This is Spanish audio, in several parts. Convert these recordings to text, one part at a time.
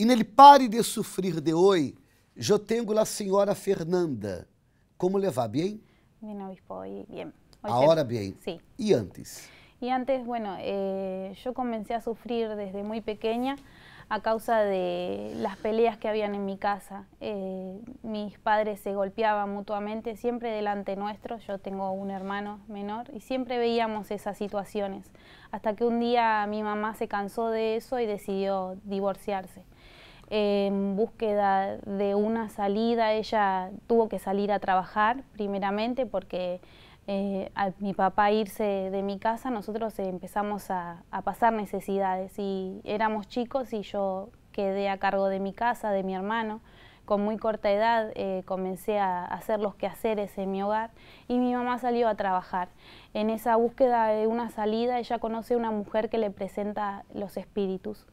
E nele pare de sufrir de hoy. Yo tengo la señora Fernanda. ¿Cómo le va? Bien? Bien, hoy bien. Ahora bien. Sí. ¿Y e antes? Y e antes, bueno, eh, yo comencé a sufrir desde muy pequeña a causa de las peleas que habían en mi casa. Eh, mis padres se golpeaban mutuamente, siempre delante nuestro, yo tengo un hermano menor, y siempre veíamos esas situaciones, hasta que un día mi mamá se cansó de eso y decidió divorciarse en búsqueda de una salida. Ella tuvo que salir a trabajar primeramente porque eh, al mi papá irse de mi casa, nosotros empezamos a, pasar necesidades y éramos chicos y yo quedé a cargo de mi casa, de mi hermano. Con muy corta edad eh, comencé a hacer los quehaceres en mi hogar y mi mamá salió a trabajar. En esa búsqueda de una salida, ella conoce a una mujer que le presenta los espíritus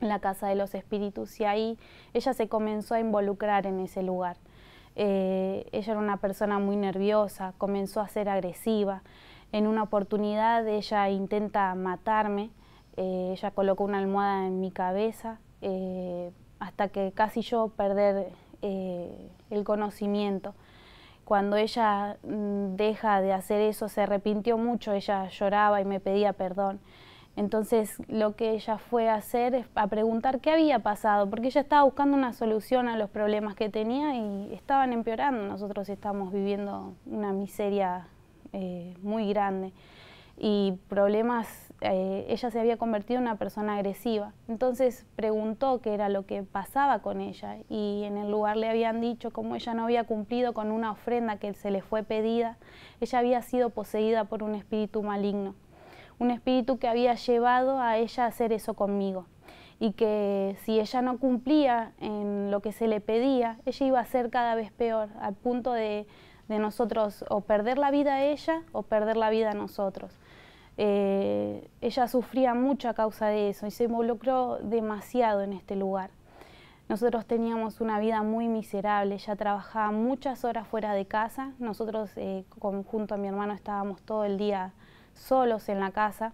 la Casa de los Espíritus y ahí ella se comenzó a involucrar en ese lugar. Eh, ella era una persona muy nerviosa, comenzó a ser agresiva. En una oportunidad ella intenta matarme, eh, ella colocó una almohada en mi cabeza eh, hasta que casi yo perder el conocimiento. Cuando ella mm, deja de hacer eso, se arrepintió mucho, ella lloraba y me pedía perdón. Entonces lo que ella fue a hacer es a preguntar qué había pasado, porque ella estaba buscando una solución a los problemas que tenía y estaban empeorando. Nosotros estamos viviendo una miseria eh, muy grande y problemas, eh, ella se había convertido en una persona agresiva. Entonces preguntó qué era lo que pasaba con ella y en el lugar le habían dicho como ella no había cumplido con una ofrenda que se le fue pedida, ella había sido poseída por un espíritu maligno un espíritu que había llevado a ella a hacer eso conmigo y que si ella no cumplía en lo que se le pedía, ella iba a ser cada vez peor, al punto de, de nosotros o perder la vida a ella o perder la vida a nosotros. Eh, ella sufría mucho a causa de eso y se involucró demasiado en este lugar. Nosotros teníamos una vida muy miserable, ella trabajaba muchas horas fuera de casa, nosotros eh, junto a mi hermano estábamos todo el día solos en la casa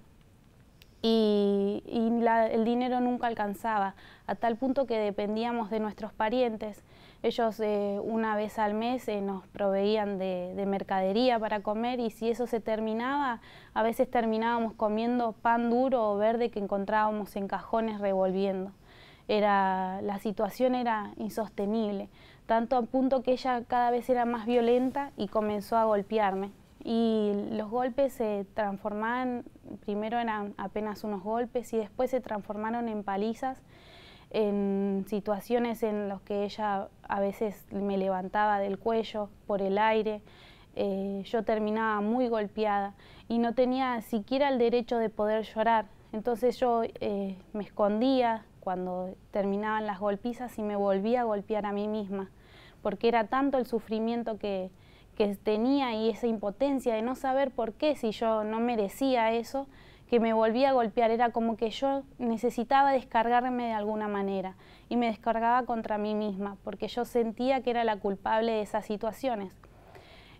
y, el dinero nunca alcanzaba, a tal punto que dependíamos de nuestros parientes. Ellos eh, una vez al mes eh, nos proveían de, de, mercadería para comer y si eso se terminaba, a veces terminábamos comiendo pan duro o verde que encontrábamos en cajones revolviendo. Era, la situación era insostenible, tanto a punto que ella cada vez era más violenta y comenzó a golpearme y los golpes se transformaban, primero eran apenas unos golpes y después se transformaron en palizas, en situaciones en las que ella a veces me levantaba del cuello por el aire, eh, yo terminaba muy golpeada y no tenía siquiera el derecho de poder llorar. Entonces yo eh, me escondía cuando terminaban las golpizas y me volvía a golpear a mí misma, porque era tanto el sufrimiento que, que tenía y esa impotencia de no saber por qué, si yo no merecía eso, que me volvía a golpear. Era como que yo necesitaba descargarme de alguna manera y me descargaba contra mí misma, porque yo sentía que era la culpable de esas situaciones.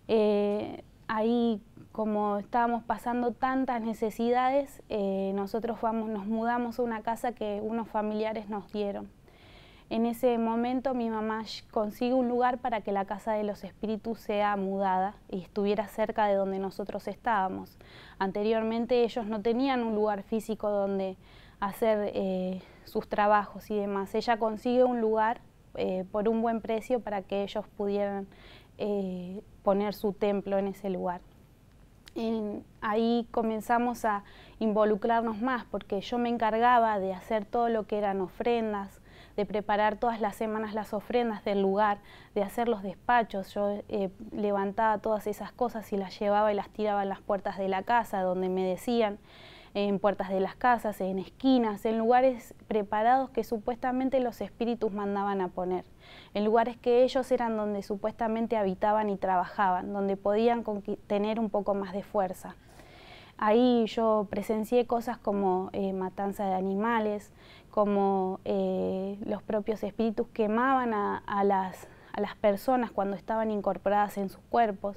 Eh, ahí, como estábamos pasando tantas necesidades, eh, nosotros nos mudamos a una casa que unos familiares nos dieron. En ese momento mi mamá consigue un lugar para que la casa de los espíritus sea mudada y estuviera cerca de donde nosotros estábamos. Anteriormente ellos no tenían un lugar físico donde hacer eh, sus trabajos y demás. Ella consigue un lugar eh, por un buen precio para que ellos pudieran eh, poner su templo en ese lugar. ahí comenzamos a involucrarnos más porque yo me encargaba de hacer todo lo que eran ofrendas, de preparar todas las semanas las ofrendas del lugar, de hacer los despachos. Yo eh, levantaba todas esas cosas y las llevaba y las tiraba en las puertas de la casa, donde me decían en puertas de las casas, en esquinas, en lugares preparados que supuestamente los espíritus mandaban a poner, en lugares que ellos eran donde supuestamente habitaban y trabajaban, donde podían tener un poco más de fuerza. Ahí yo presencié cosas como eh, matanza de animales, como eh, los propios espíritus quemaban a, las, personas cuando estaban incorporadas en sus cuerpos.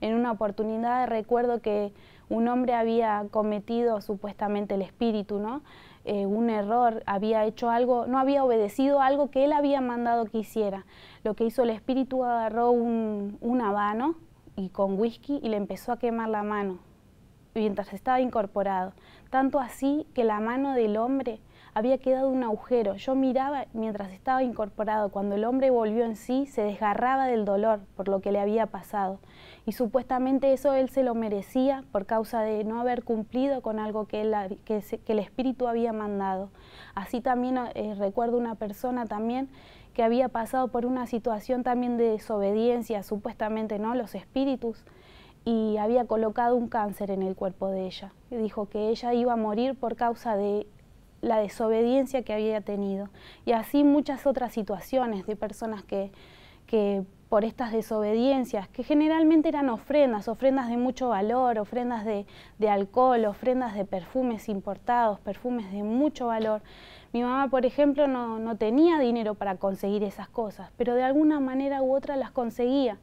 En una oportunidad recuerdo que un hombre había cometido supuestamente el espíritu, ¿no? Eh, un error, había hecho algo, no había obedecido algo que él había mandado que hiciera. Lo que hizo el espíritu agarró un, un habano y con whisky y le empezó a quemar la mano mientras estaba incorporado. Tanto así que la mano del hombre había quedado un agujero. Yo miraba mientras estaba incorporado, cuando el hombre volvió en sí, se desgarraba del dolor por lo que le había pasado. Y supuestamente eso él se lo merecía por causa de no haber cumplido con algo que, que, el espíritu había mandado. Así también eh, recuerdo una persona también que había pasado por una situación también de desobediencia, supuestamente, ¿no? Los espíritus y había colocado un cáncer en el cuerpo de ella. Dijo que ella iba a morir por causa de la desobediencia que había tenido. Y así muchas otras situaciones de personas que, por estas desobediencias, que generalmente eran ofrendas, ofrendas de mucho valor, ofrendas de, alcohol, ofrendas de perfumes importados, perfumes de mucho valor. Mi mamá, por ejemplo, no, tenía dinero para conseguir esas cosas, pero de alguna manera u otra las conseguía.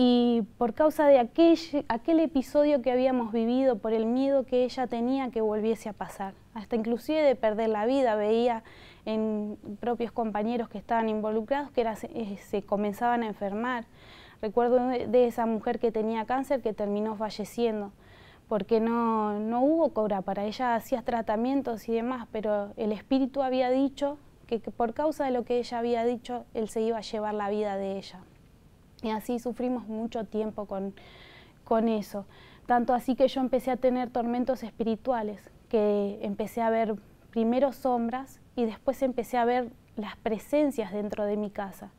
Y por causa de aquel episodio que habíamos vivido, por el miedo que ella tenía que volviese a pasar hasta inclusive de perder la vida. Veía en propios compañeros que estaban involucrados que eh, se, comenzaban a enfermar. Recuerdo de esa mujer que tenía cáncer que terminó falleciendo porque no, no hubo cobra para ella, hacía tratamientos y demás, pero el espíritu había dicho que, por causa de lo que ella había dicho, él se iba a llevar la vida de ella. Y así sufrimos mucho tiempo con, con eso. Tanto así que yo empecé a tener tormentos espirituales, que empecé a ver primero sombras y después empecé a ver las presencias dentro de mi casa.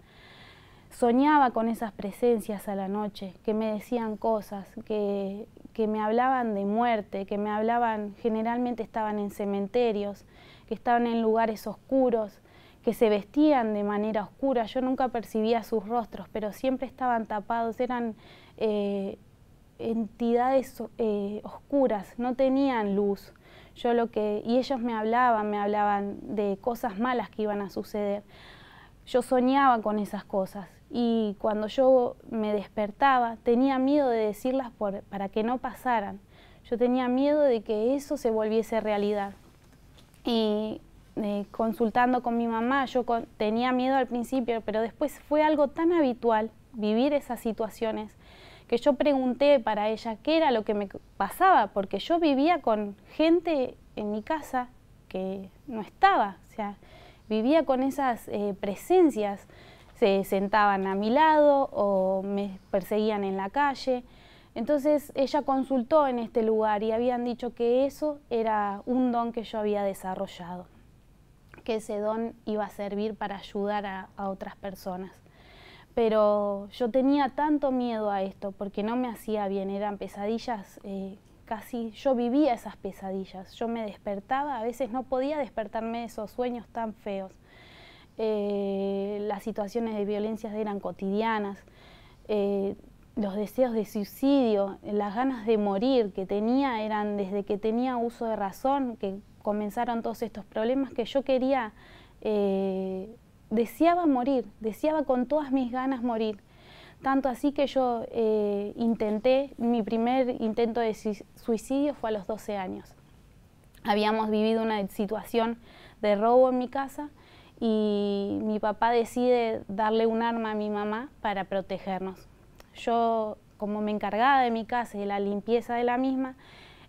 Soñaba con esas presencias a la noche, que me decían cosas, que, me hablaban de muerte, que me hablaban, generalmente estaban en cementerios, que estaban en lugares oscuros, que se vestían de manera oscura. Yo nunca percibía sus rostros, pero siempre estaban tapados, eran eh, entidades eh, oscuras, no tenían luz. Yo lo que, y ellos me hablaban, me hablaban de cosas malas que iban a suceder. Yo soñaba con esas cosas y cuando yo me despertaba tenía miedo de decirlas para que no pasaran. Yo tenía miedo de que eso se volviese realidad. Y eh, consultando con mi mamá, yo tenía miedo al principio, pero después fue algo tan habitual vivir esas situaciones que yo pregunté para ella qué era lo que me pasaba, porque yo vivía con gente en mi casa que no estaba, o sea, vivía con esas eh, presencias, se sentaban a mi lado o me perseguían en la calle. Entonces ella consultó en este lugar y habían dicho que eso era un don que yo había desarrollado, que ese don iba a servir para ayudar a otras personas pero yo tenía tanto miedo a esto porque no me hacía bien, eran pesadillas, eh, casi yo vivía esas pesadillas, yo me despertaba, a veces no podía despertarme de esos sueños tan feos. Eh, las situaciones de violencia eran cotidianas, eh, los deseos de suicidio, las ganas de morir que tenía eran desde que tenía uso de razón, que comenzaron todos estos problemas que yo quería deseaba morir, deseaba con todas mis ganas morir. Tanto así que yo eh, intenté, mi primer intento de suicidio fue a los 12 años. Habíamos vivido una situación de robo en mi casa y mi papá decide darle un arma a mi mamá para protegernos. Yo, como me encargaba de mi casa y de la limpieza de la misma,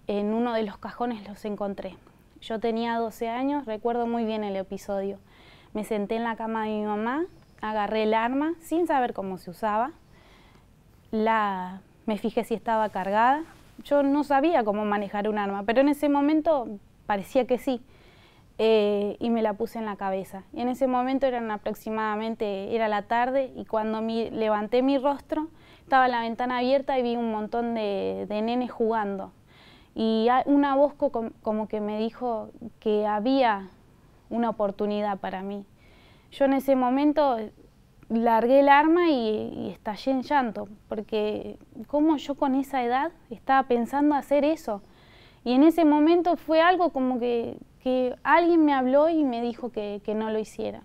en uno de los cajones los encontré. Yo tenía 12 años, recuerdo muy bien el episodio. Me senté en la cama de mi mamá, agarré el arma sin saber cómo se usaba, la, me fijé si estaba cargada. Yo no sabía cómo manejar un arma, pero en ese momento parecía que sí. Eh, y me la puse en la cabeza. Y en ese momento eran aproximadamente, era la tarde, y cuando mi, levanté mi rostro, estaba la ventana abierta y vi un montón de, de nenes jugando. Y una voz como que me dijo que había una oportunidad para mí. Yo en ese momento largué el arma y, estallé en llanto, porque cómo yo con esa edad estaba pensando hacer eso. Y en ese momento fue algo como que, alguien me habló y me dijo que, que, no lo hiciera.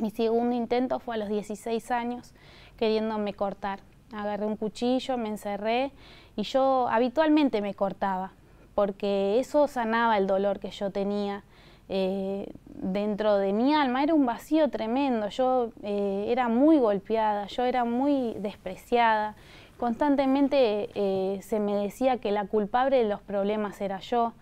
Mi segundo intento fue a los 16 años, queriéndome cortar. Agarré un cuchillo, me encerré y yo habitualmente me cortaba, porque eso sanaba el dolor que yo tenía. Eh, dentro de mi alma era un vacío tremendo, yo eh, era muy golpeada, yo era muy despreciada, constantemente eh, se me decía que la culpable de los problemas era yo.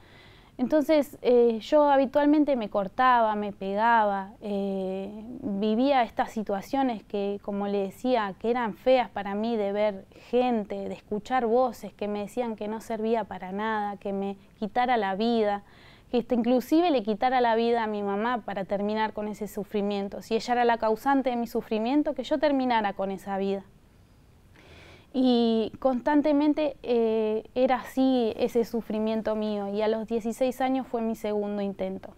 Entonces yo habitualmente me cortaba, me pegaba, vivía estas situaciones que, como le decía, que eran feas para mí de ver gente, de escuchar voces que me decían que no servía para nada, que me quitara la vida que este, inclusive le quitara la vida a mi mamá para terminar con ese sufrimiento, si ella era la causante de mi sufrimiento, que yo terminara con esa vida. Y constantemente eh, era así ese sufrimiento mío y a los 16 años fue mi segundo intento.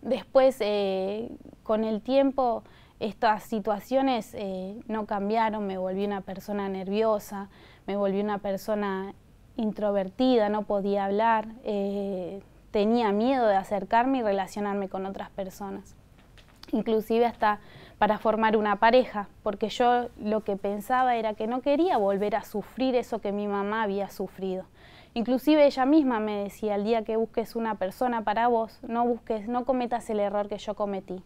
Después, eh, con el tiempo, estas situaciones eh, no cambiaron, me volví una persona nerviosa, me volví una persona introvertida, no podía hablar, eh, tenía miedo de acercarme y relacionarme con otras personas. Inclusive hasta para formar una pareja, porque yo lo que pensaba era que no quería volver a sufrir eso que mi mamá había sufrido. Inclusive ella misma me decía, al día que busques una persona para vos, no busques, no cometas el error que yo cometí,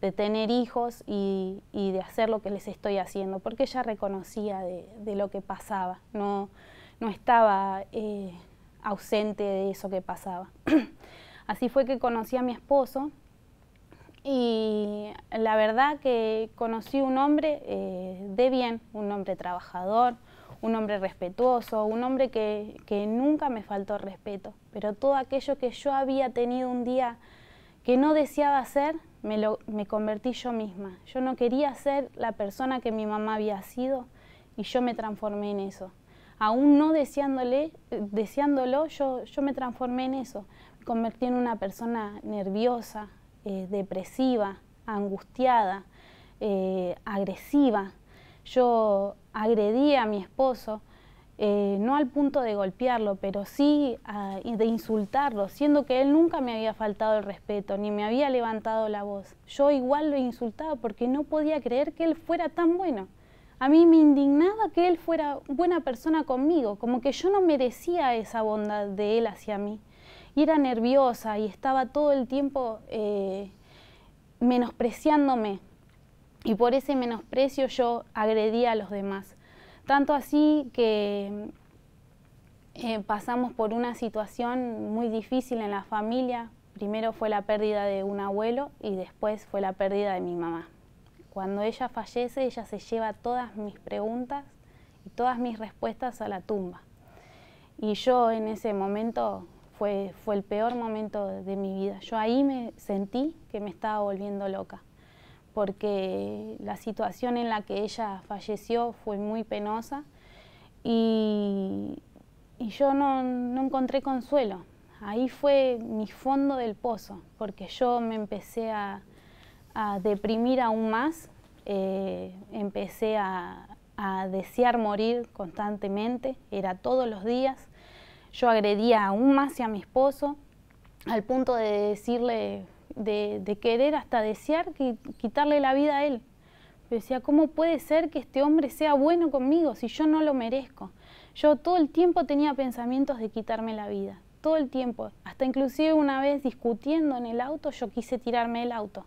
de tener hijos y, de hacer lo que les estoy haciendo, porque ella reconocía de, de lo que pasaba. No, no estaba eh, ausente de eso que pasaba. Así fue que conocí a mi esposo y la verdad que conocí un hombre eh, de bien, un hombre trabajador, un hombre respetuoso, un hombre que, nunca me faltó respeto, pero todo aquello que yo había tenido un día que no deseaba ser, me, lo, me convertí yo misma. Yo no quería ser la persona que mi mamá había sido y yo me transformé en eso aún no deseándole, deseándolo, yo, me transformé en eso. Me convertí en una persona nerviosa, eh, depresiva, angustiada, eh, agresiva. Yo agredí a mi esposo, eh, no al punto de golpearlo, pero sí ah, de insultarlo, siendo que él nunca me había faltado el respeto, ni me había levantado la voz. Yo igual lo insultaba porque no podía creer que él fuera tan bueno a mí me indignaba que él fuera buena persona conmigo, como que yo no merecía esa bondad de él hacia mí. Y era nerviosa y estaba todo el tiempo eh, menospreciándome. Y por ese menosprecio yo agredía a los demás. Tanto así que eh, pasamos por una situación muy difícil en la familia. Primero fue la pérdida de un abuelo y después fue la pérdida de mi mamá. Cuando ella fallece, ella se lleva todas mis preguntas y todas mis respuestas a la tumba. Y yo en ese momento fue, fue el peor momento de, mi vida. Yo ahí me sentí que me estaba volviendo loca, porque la situación en la que ella falleció fue muy penosa y, yo no, no encontré consuelo. Ahí fue mi fondo del pozo, porque yo me empecé a, a deprimir aún más, eh, empecé a, desear morir constantemente, era todos los días. Yo agredía aún más a mi esposo, al punto de decirle, de, querer hasta desear quitarle la vida a él. Yo decía, ¿cómo puede ser que este hombre sea bueno conmigo si yo no lo merezco? Yo todo el tiempo tenía pensamientos de quitarme la vida, todo el tiempo. Hasta inclusive una vez discutiendo en el auto, yo quise tirarme el auto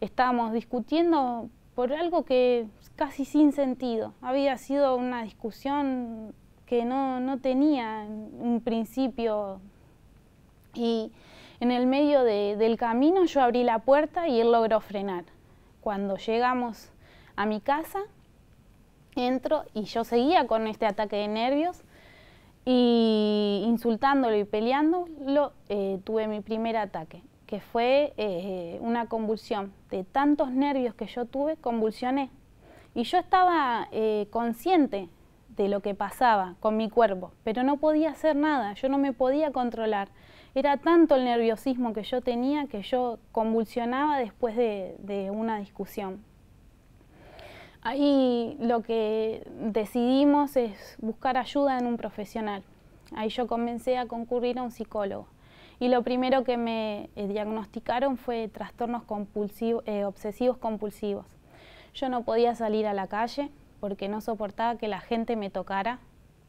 estábamos discutiendo por algo que casi sin sentido. Había sido una discusión que no, tenía un principio y en el medio del camino yo abrí la puerta y él logró frenar. Cuando llegamos a mi casa, entro y yo seguía con este ataque de nervios y insultándolo y peleándolo eh, tuve mi primer ataque que fue eh, una convulsión. De tantos nervios que yo tuve, convulsioné. Y yo estaba eh, consciente de lo que pasaba con mi cuerpo, pero no podía hacer nada, yo no me podía controlar. Era tanto el nerviosismo que yo tenía que yo convulsionaba después de, de una discusión. Ahí lo que decidimos es buscar ayuda en un profesional. Ahí yo comencé a concurrir a un psicólogo y lo primero que me eh, diagnosticaron fue trastornos eh, obsesivos compulsivos. Yo no podía salir a la calle porque no soportaba que la gente me tocara,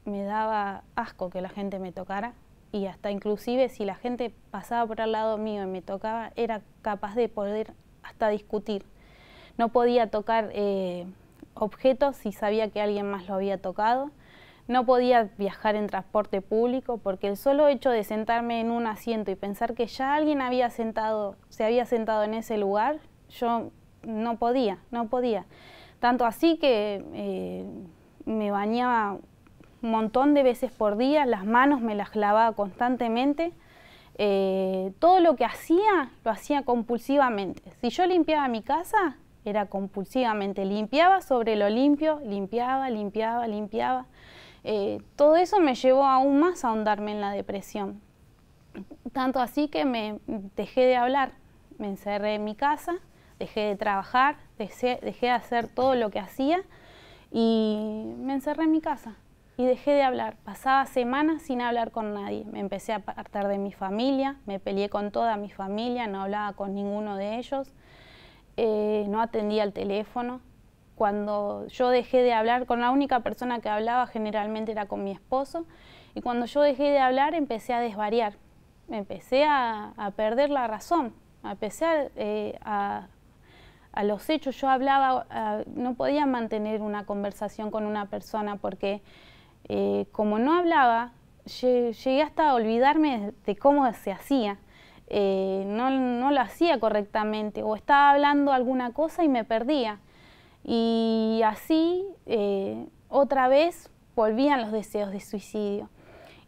me daba asco que la gente me tocara y hasta inclusive si la gente pasaba por al lado mío y me tocaba era capaz de poder hasta discutir. No podía tocar eh, objetos si sabía que alguien más lo había tocado no podía viajar en transporte público porque el solo hecho de sentarme en un asiento y pensar que ya alguien había sentado, se había sentado en ese lugar, yo no podía, no podía. Tanto así que eh, me bañaba un montón de veces por día, las manos me las lavaba constantemente. Eh, todo lo que hacía, lo hacía compulsivamente. Si yo limpiaba mi casa, era compulsivamente. Limpiaba sobre lo limpio, limpiaba, limpiaba, limpiaba. Eh, todo eso me llevó aún más a ahondarme en la depresión. Tanto así que me dejé de hablar, me encerré en mi casa, dejé de trabajar, dejé, de hacer todo lo que hacía y me encerré en mi casa y dejé de hablar. Pasaba semanas sin hablar con nadie. Me empecé a apartar de mi familia, me peleé con toda mi familia, no hablaba con ninguno de ellos, eh, no atendía el teléfono. Cuando yo dejé de hablar con la única persona que hablaba generalmente era con mi esposo y cuando yo dejé de hablar empecé a desvariar, empecé a, perder la razón, empecé eh, a, a, los hechos, yo hablaba, no podía mantener una conversación con una persona porque eh, como no hablaba, llegué hasta a olvidarme de cómo se hacía. Eh, no, lo hacía correctamente o estaba hablando alguna cosa y me perdía. Y así, eh, otra vez, volvían los deseos de suicidio.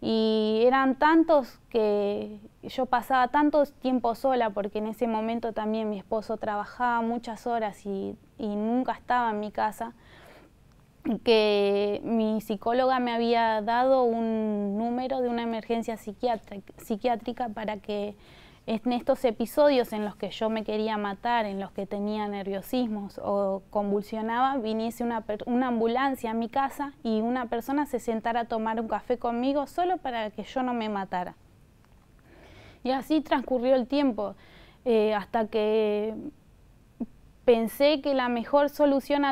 Y eran tantos que yo pasaba tanto tiempo sola, porque en ese momento también mi esposo trabajaba muchas horas y nunca estaba en mi casa, que mi psicóloga me había dado un número de una emergencia psiquiátrica para que en estos episodios en los que yo me quería matar, en los que tenía nerviosismos o convulsionaba, viniese una, ambulancia a mi casa y una persona se sentara a tomar un café conmigo solo para que yo no me matara. Y así transcurrió el tiempo, eh, hasta que pensé que la mejor solución a,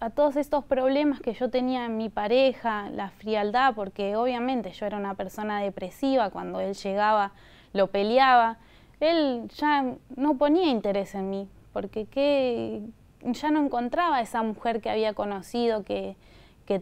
a todos estos problemas que yo tenía en mi pareja, la frialdad, porque obviamente yo era una persona depresiva cuando él llegaba lo peleaba, él ya no ponía interés en mí, porque ya no encontraba a esa mujer que había conocido, que,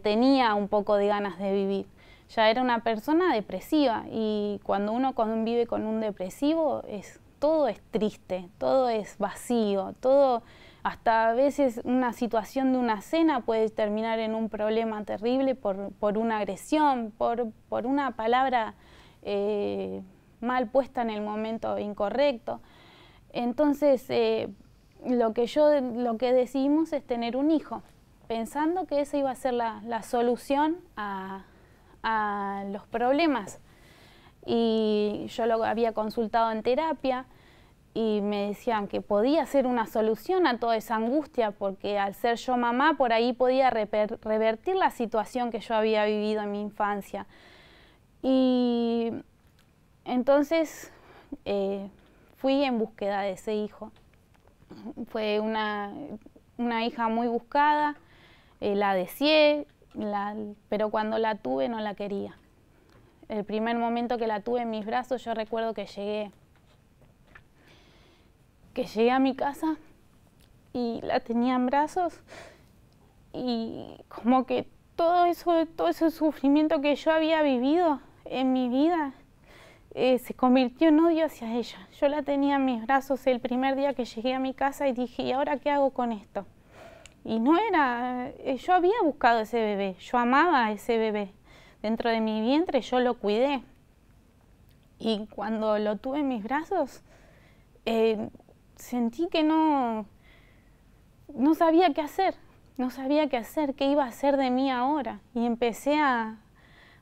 tenía un poco de ganas de vivir. Ya era una persona depresiva y cuando uno convive con un depresivo es todo es triste, todo es vacío, todo hasta a veces una situación de una cena puede terminar en un problema terrible por, por una agresión, por, por una palabra eh, mal puesta en el momento incorrecto. Entonces, eh, lo, que yo, lo que decidimos es tener un hijo, pensando que esa iba a ser la, solución a, a los problemas. Y yo lo había consultado en terapia y me decían que podía ser una solución a toda esa angustia, porque al ser yo mamá, por ahí podía revertir la situación que yo había vivido en mi infancia. Y entonces eh, fui en búsqueda de ese hijo. Fue una, hija muy buscada, eh, la deseé, pero cuando la tuve no la quería. El primer momento que la tuve en mis brazos yo recuerdo que llegué, que llegué a mi casa y la tenía en brazos y como que todo eso, todo ese sufrimiento que yo había vivido en mi vida eh, se convirtió en odio hacia ella. Yo la tenía en mis brazos el primer día que llegué a mi casa y dije, ¿y ahora qué hago con esto? Y no era, eh, yo había buscado ese bebé, yo amaba a ese bebé. Dentro de mi vientre yo lo cuidé. Y cuando lo tuve en mis brazos, eh, sentí que no, no sabía qué hacer, no sabía qué hacer, qué iba a hacer de mí ahora. Y empecé a,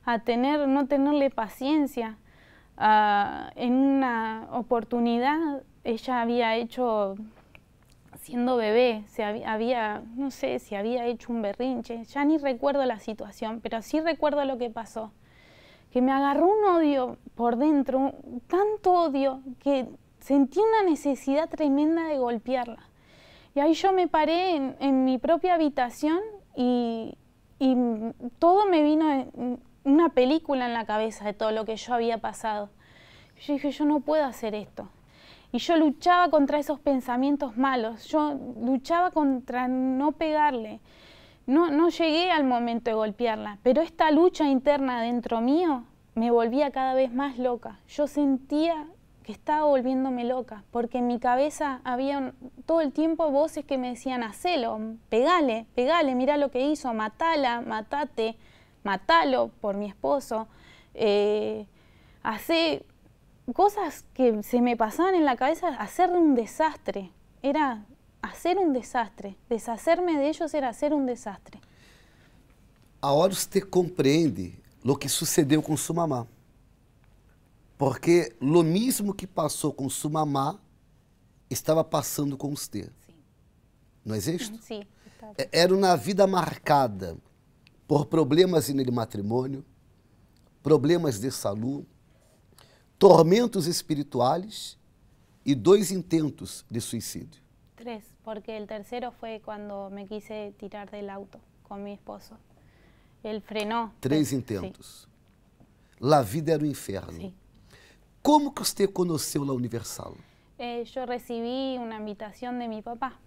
a tener, no tenerle paciencia, Ah, en una oportunidad ella había hecho, siendo bebé, se había, no sé si había hecho un berrinche, ya ni recuerdo la situación, pero sí recuerdo lo que pasó, que me agarró un odio por dentro, tanto odio que sentí una necesidad tremenda de golpearla. Y ahí yo me paré en, mi propia habitación y, y todo me vino en, una película en la cabeza de todo lo que yo había pasado. Yo dije, yo no puedo hacer esto. Y yo luchaba contra esos pensamientos malos, yo luchaba contra no pegarle. No, no llegué al momento de golpearla, pero esta lucha interna dentro mío me volvía cada vez más loca. Yo sentía que estaba volviéndome loca, porque en mi cabeza había todo el tiempo voces que me decían, hacelo, pegale, pegale, mira lo que hizo, matala, matate. matalo por mi esposo. Eh, coisas cosas que se me pasaban en la cabeza, hacer un desastre. Era hacer un desastre. Deshacerme de ellos era hacer um desastre. A olhos você compreende o que sucedeu com sua mamá. Porque lo mesmo que passou com sua mamá estava passando com você. Não existe? É Sim. É, era uma vida marcada por problemas de matrimônio, problemas de saúde, tormentos espirituais e dois intentos de suicídio. Três, porque o terceiro foi quando me quise tirar del auto com meu esposo. Ele frenou. Três intentos. Sí. La vida era um inferno. Como que você conheceu a Universal? eu eh, recebi uma invitação de meu papá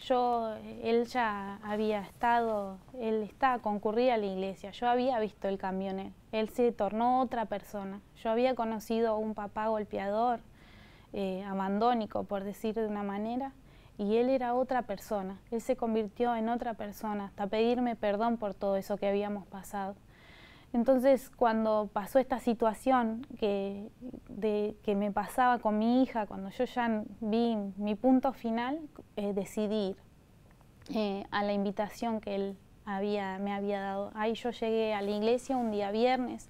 yo, él ya había estado, él estaba concurría a la iglesia, yo había visto el cambio él, se tornó otra persona, yo había conocido a un papá golpeador, eh, abandónico por decir de una manera, y él era otra persona, él se convirtió en otra persona, hasta pedirme perdón por todo eso que habíamos pasado. Entonces, cuando pasó esta situación que, de, que me pasaba con mi hija, cuando yo ya vi mi punto final, eh, decidí eh, a la invitación que él había, me había dado. Ahí yo llegué a la iglesia un día viernes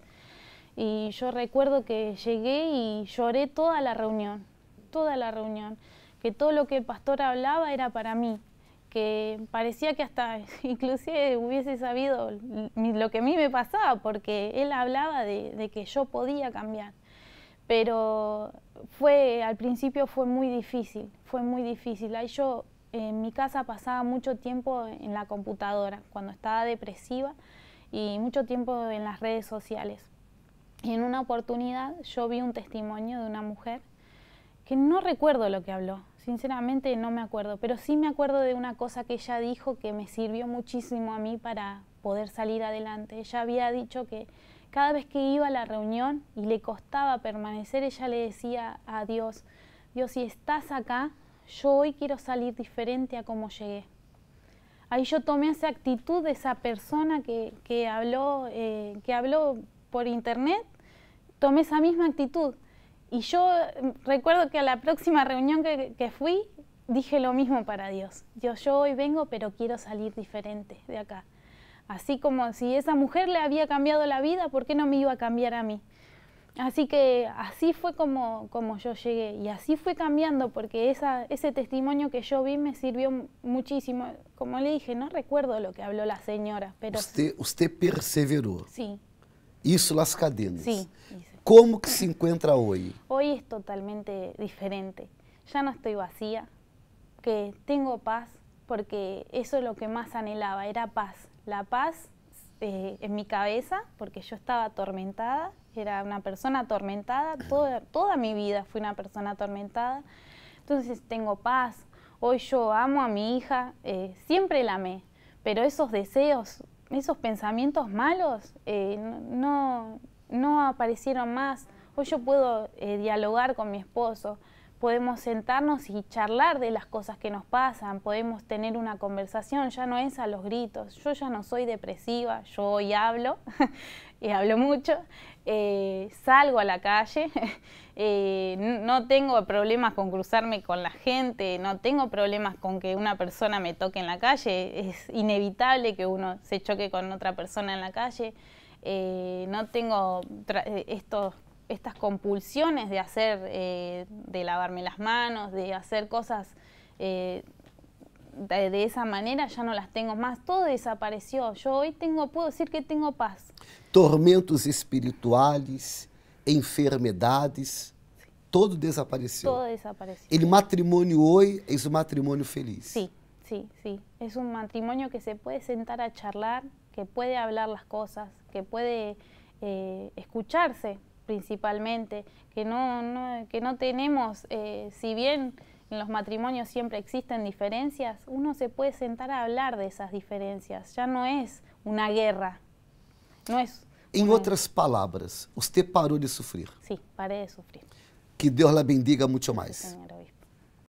y yo recuerdo que llegué y lloré toda la reunión, toda la reunión, que todo lo que el pastor hablaba era para mí que parecía que hasta inclusive hubiese sabido lo que a mí me pasaba, porque él hablaba de, que yo podía cambiar. Pero fue, al principio fue muy difícil, fue muy difícil. Ahí yo en mi casa pasaba mucho tiempo en la computadora, cuando estaba depresiva, y mucho tiempo en las redes sociales. Y en una oportunidad yo vi un testimonio de una mujer que no recuerdo lo que habló, Sinceramente no me acuerdo, pero sí me acuerdo de una cosa que ella dijo que me sirvió muchísimo a mí para poder salir adelante. Ella había dicho que cada vez que iba a la reunión y le costaba permanecer, ella le decía a Dios, Dios, si estás acá, yo hoy quiero salir diferente a como llegué. Ahí yo tomé esa actitud de esa persona que, habló, eh, que habló por internet, tomé esa misma actitud. Y yo mm, recuerdo que a la próxima reunión que, fui, dije lo mismo para Dios. Dios, yo hoy vengo, pero quiero salir diferente de acá. Así como si esa mujer le había cambiado la vida, ¿por qué no me iba a cambiar a mí? Así que así fue como, como yo llegué y así fue cambiando porque esa, ese testimonio que yo vi me sirvió muchísimo. Como le dije, no recuerdo lo que habló la señora, pero... Usted, usted perseveró. Sí. Hizo las cadenas. Sí. ¿Cómo que se encuentra hoy? Hoy es totalmente diferente. Ya no estoy vacía, que tengo paz, porque eso es lo que más anhelaba, era paz. La paz eh, en mi cabeza, porque yo estaba atormentada, era una persona atormentada, toda, toda mi vida fui una persona atormentada. Entonces tengo paz. Hoy yo amo a mi hija, eh, siempre la amé, pero esos deseos, esos pensamientos malos, eh, no, no aparecieron más. Hoy yo puedo eh, dialogar con mi esposo, podemos sentarnos y charlar de las cosas que nos pasan, podemos tener una conversación, ya no es a los gritos, yo ya no soy depresiva, yo hoy hablo, y hablo mucho, eh, salgo a la calle, eh, no tengo problemas con cruzarme con la gente, no tengo problemas con que una persona me toque en la calle, es inevitable que uno se choque con otra persona en la calle. Eh, no tengo eh, estos, estas compulsiones de hacer, eh, de lavarme las manos, de hacer cosas de, esa manera, ya no las tengo más. Todo desapareció. Yo hoy tengo, puedo decir que tengo paz. Tormentos espirituales, enfermedades. Todo desapareció. Todo desapareció. El matrimonio hoy es un matrimonio feliz. Sí, sí, sí. Es un matrimonio que se puede sentar a charlar, que puede hablar las cosas, que puede eh, escucharse principalmente, que no, que no tenemos, eh, si bien en los matrimonios siempre existen diferencias, uno se puede sentar a hablar de esas diferencias, ya no es una guerra, no es... En otras palabras, usted paró de sufrir. sí, paré de sufrir. Que Dios la bendiga mucho más.